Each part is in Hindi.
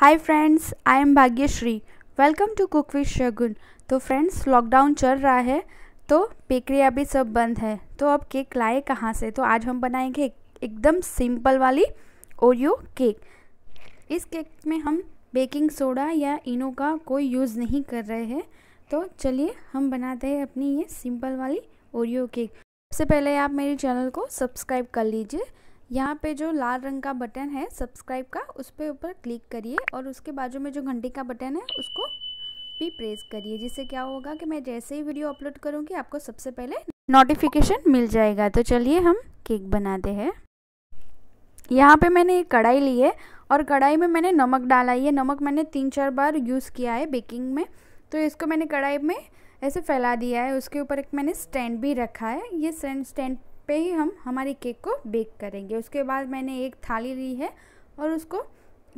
hi friends I am Bhagyashree welcome to cook with Shagun तो फ्रेंड्स लॉकडाउन चल रहा है तो बेकरी अभी सब बंद है तो अब केक लाए कहाँ से तो आज हम बनाएंगे एकदम सिंपल वाली ओरियो केक इस केक में हम बेकिंग सोडा या इनो का कोई यूज़ नहीं कर रहे हैं तो चलिए हम बनाते हैं अपनी ये सिंपल वाली ओरियो केक सबसे पहले आप मेरे चैनल को सब्सक्राइब कर लीजिए यहाँ पे जो लाल रंग का बटन है सब्सक्राइब का उस पर ऊपर क्लिक करिए और उसके बाजू में जो घंटी का बटन है उसको भी प्रेस करिए जिससे क्या होगा कि मैं जैसे ही वीडियो अपलोड करूँगी आपको सबसे पहले नोटिफिकेशन मिल जाएगा तो चलिए हम केक बनाते हैं यहाँ पे मैंने एक कढ़ाई ली है और कढ़ाई में मैंने नमक डाला है ये नमक मैंने तीन चार बार यूज़ किया है बेकिंग में तो इसको मैंने कढ़ाई में ऐसे फैला दिया है उसके ऊपर एक मैंने स्टैंड भी रखा है ये स्टैंड पे ही हम हमारी केक को बेक करेंगे उसके बाद मैंने एक थाली ली है और उसको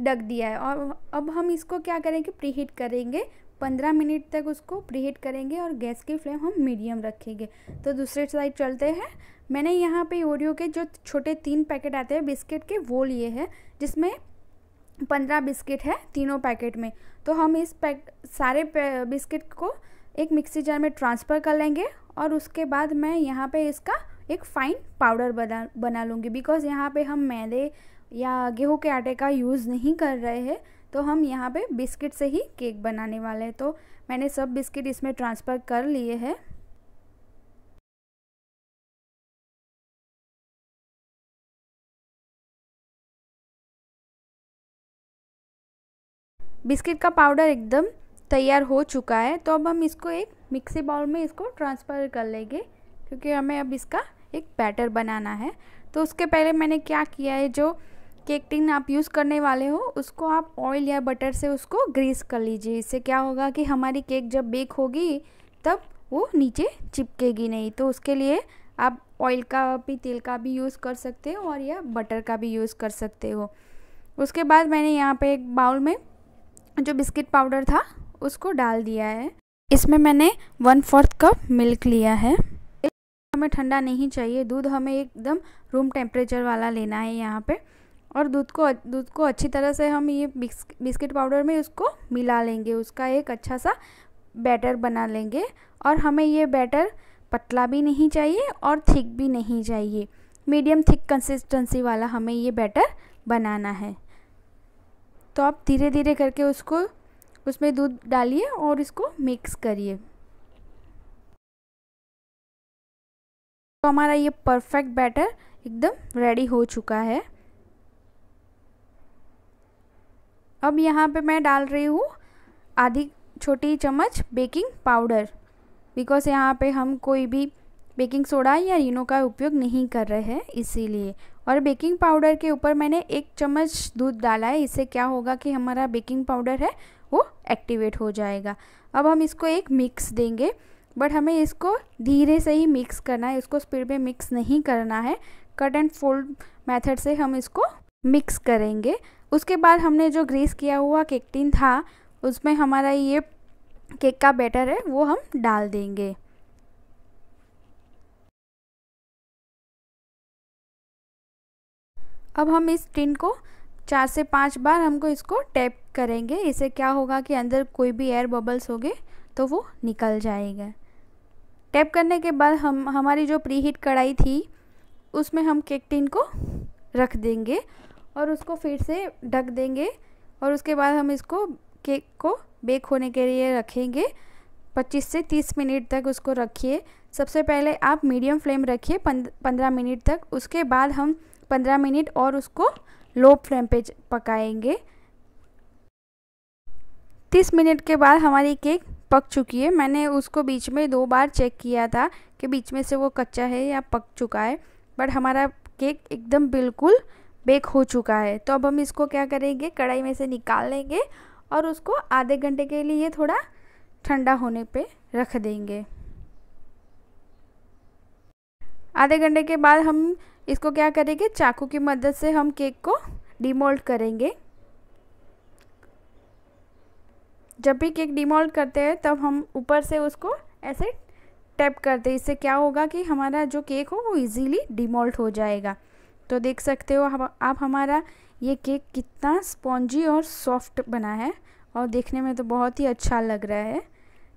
डक दिया है और अब हम इसको क्या करेंगे प्रीहीट करेंगे पंद्रह मिनट तक उसको प्रीहीट करेंगे और गैस की फ्लेम हम मीडियम रखेंगे तो दूसरे साइड चलते हैं मैंने यहाँ पे ओरियो के जो छोटे तीन पैकेट आते हैं बिस्किट के वो लिए हैं जिसमें पंद्रह बिस्किट है तीनों पैकेट में तो हम इस पैक सारे बिस्किट को एक मिक्सी जार में ट्रांसफ़र कर लेंगे और उसके बाद मैं यहाँ पे इसका एक फ़ाइन पाउडर बना बना लूँगी बिकॉज़ यहाँ पे हम मैदे या गेहूँ के आटे का यूज़ नहीं कर रहे हैं तो हम यहाँ पे बिस्किट से ही केक बनाने वाले हैं तो मैंने सब बिस्किट इसमें ट्रांसफ़र कर लिए हैं बिस्किट का पाउडर एकदम तैयार हो चुका है तो अब हम इसको एक मिक्सी बाउल में इसको ट्रांसफ़र कर लेंगे क्योंकि हमें अब इसका एक बैटर बनाना है तो उसके पहले मैंने क्या किया है जो केक टिन आप यूज़ करने वाले हो उसको आप ऑयल या बटर से उसको ग्रीस कर लीजिए इससे क्या होगा कि हमारी केक जब बेक होगी तब वो नीचे चिपकेगी नहीं तो उसके लिए आप ऑयल का भी तेल का भी यूज़ कर सकते हो और या बटर का भी यूज़ कर सकते हो उसके बाद मैंने यहाँ पे एक बाउल में जो बिस्किट पाउडर था उसको डाल दिया है इसमें मैंने वन फोर्थ कप मिल्क लिया है हमें ठंडा नहीं चाहिए दूध हमें एकदम रूम टेम्परेचर वाला लेना है यहाँ पे और दूध को दूध को अच्छी तरह से हम ये बिस्किट पाउडर में उसको मिला लेंगे उसका एक अच्छा सा बैटर बना लेंगे और हमें ये बैटर पतला भी नहीं चाहिए और थिक भी नहीं चाहिए मीडियम थिक कंसिस्टेंसी वाला हमें ये बैटर बनाना है तो आप धीरे धीरे करके उसको उसमें दूध डालिए और इसको मिक्स करिए तो हमारा ये परफेक्ट बैटर एकदम रेडी हो चुका है अब यहाँ पे मैं डाल रही हूँ आधी छोटी चम्मच बेकिंग पाउडर बिकॉज़ यहाँ पे हम कोई भी बेकिंग सोडा या रीनो का उपयोग नहीं कर रहे हैं इसीलिए और बेकिंग पाउडर के ऊपर मैंने एक चम्मच दूध डाला है इससे क्या होगा कि हमारा बेकिंग पाउडर है वो एक्टिवेट हो जाएगा अब हम इसको एक मिक्स देंगे बट हमें इसको धीरे से ही मिक्स करना है इसको स्पीड में मिक्स नहीं करना है कट एंड फोल्ड मेथड से हम इसको मिक्स करेंगे उसके बाद हमने जो ग्रीस किया हुआ केक टिन था उसमें हमारा ये केक का बैटर है वो हम डाल देंगे अब हम इस टिन को चार से पाँच बार हमको इसको टैप करेंगे इससे क्या होगा कि अंदर कोई भी एयर बबल्स होंगे तो वो निकल जाएगा टैप करने के बाद हम हमारी जो प्री हीट कढ़ाई थी उसमें हम केक टिन को रख देंगे और उसको फिर से ढक देंगे और उसके बाद हम इसको केक को बेक होने के लिए रखेंगे 25 से 30 मिनट तक उसको रखिए सबसे पहले आप मीडियम फ्लेम रखिए पंद्रह मिनट तक उसके बाद हम 15 मिनट और उसको लो फ्लेम पे पकाएंगे 30 मिनट के बाद हमारी केक पक चुकी है मैंने उसको बीच में दो बार चेक किया था कि बीच में से वो कच्चा है या पक चुका है बट हमारा केक एकदम बिल्कुल बेक हो चुका है तो अब हम इसको क्या करेंगे कढ़ाई में से निकाल लेंगे और उसको आधे घंटे के लिए थोड़ा ठंडा होने पे रख देंगे आधे घंटे के बाद हम इसको क्या करेंगे चाकू की मदद से हम केक को डिमोल्ड करेंगे जब भी केक डिमोल्ड करते हैं तब हम ऊपर से उसको ऐसे टैप करते हैं इससे क्या होगा कि हमारा जो केक हो वो इजीली डिमोल्ट हो जाएगा तो देख सकते हो आप हमारा ये केक कितना स्पॉन्जी और सॉफ्ट बना है और देखने में तो बहुत ही अच्छा लग रहा है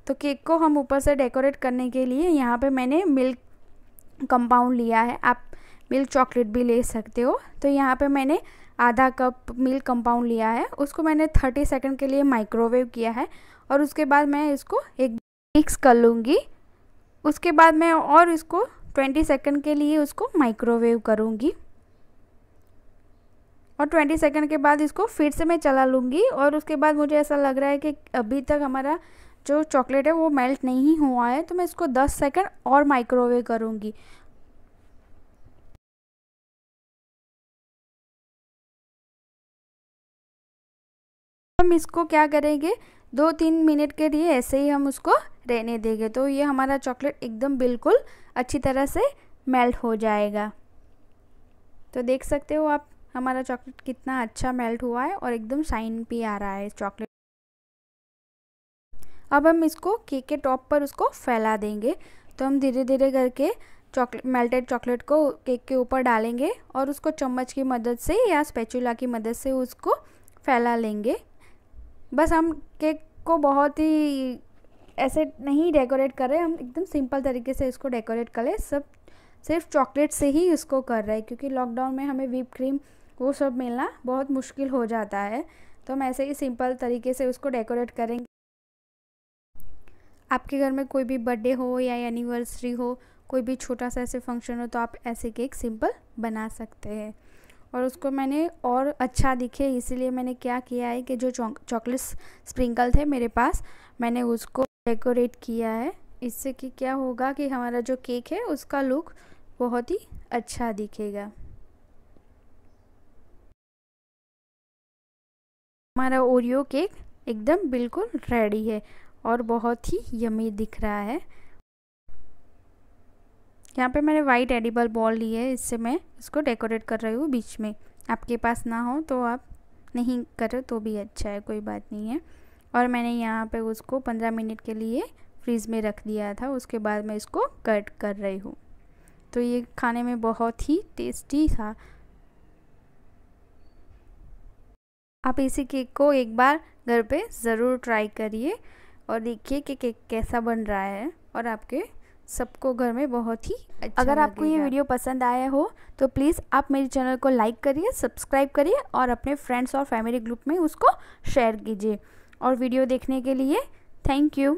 तो केक को हम ऊपर से डेकोरेट करने के लिए यहाँ पे मैंने मिल्क कंपाउंड लिया है आप मिल्क चॉकलेट भी ले सकते हो तो यहाँ पे मैंने आधा कप मिल्क कंपाउंड लिया है उसको मैंने थर्टी सेकेंड के लिए माइक्रोवेव किया है और उसके बाद मैं इसको एक मिक्स कर लूँगी उसके बाद मैं और इसको ट्वेंटी सेकेंड के लिए उसको माइक्रोवेव करूँगी और ट्वेंटी सेकेंड के बाद इसको फिर से मैं चला लूँगी और उसके बाद मुझे ऐसा लग रहा है कि अभी तक हमारा जो चॉकलेट है वो मेल्ट नहीं हुआ है तो मैं इसको दस सेकेंड और माइक्रोवेव करूँगी हम इसको क्या करेंगे दो तीन मिनट के लिए ऐसे ही हम उसको रहने देंगे तो ये हमारा चॉकलेट एकदम बिल्कुल अच्छी तरह से मेल्ट हो जाएगा तो देख सकते हो आप हमारा चॉकलेट कितना अच्छा मेल्ट हुआ है और एकदम शाइन भी आ रहा है चॉकलेट अब हम इसको केक के टॉप पर उसको फैला देंगे तो हम धीरे धीरे करके चॉकलेट मेल्टेड चॉकलेट को केक के ऊपर डालेंगे और उसको चम्मच की मदद से या स्पेचुला की मदद से उसको फैला लेंगे बस हम केक को बहुत ही ऐसे नहीं डेकोरेट कर रहे हम एकदम सिंपल तरीके से इसको डेकोरेट करें सब सिर्फ चॉकलेट से ही इसको कर रहे हैं क्योंकि लॉकडाउन में हमें व्हीप क्रीम वो सब मिलना बहुत मुश्किल हो जाता है तो हम ऐसे ही सिंपल तरीके से उसको डेकोरेट करेंगे आपके घर में कोई भी बर्थडे हो या एनिवर्सरी हो कोई भी छोटा सा ऐसे फंक्शन हो तो आप ऐसे केक सिंपल बना सकते हैं और उसको मैंने और अच्छा दिखे इसीलिए मैंने क्या किया है कि जो चॉकलेट स्प्रिंकल थे मेरे पास मैंने उसको डेकोरेट किया है इससे कि क्या होगा कि हमारा जो केक है उसका लुक बहुत ही अच्छा दिखेगा हमारा ओरियो केक एकदम बिल्कुल रेडी है और बहुत ही यमी दिख रहा है यहाँ पे मैंने वाइट एडिबल बॉल ली है इससे मैं इसको डेकोरेट कर रही हूँ बीच में आपके पास ना हो तो आप नहीं करो तो भी अच्छा है कोई बात नहीं है और मैंने यहाँ पे उसको पंद्रह मिनट के लिए फ्रीज़ में रख दिया था उसके बाद मैं इसको कट कर रही हूँ तो ये खाने में बहुत ही टेस्टी था आप इसी केक को एक बार घर पे ज़रूर ट्राई करिए और देखिए कि केक कैसा बन रहा है और आपके सबको घर में बहुत ही अच्छा अगर आपको ये वीडियो पसंद आया हो तो प्लीज़ आप मेरे चैनल को लाइक करिए सब्सक्राइब करिए और अपने फ्रेंड्स और फैमिली ग्रुप में उसको शेयर कीजिए और वीडियो देखने के लिए थैंक यू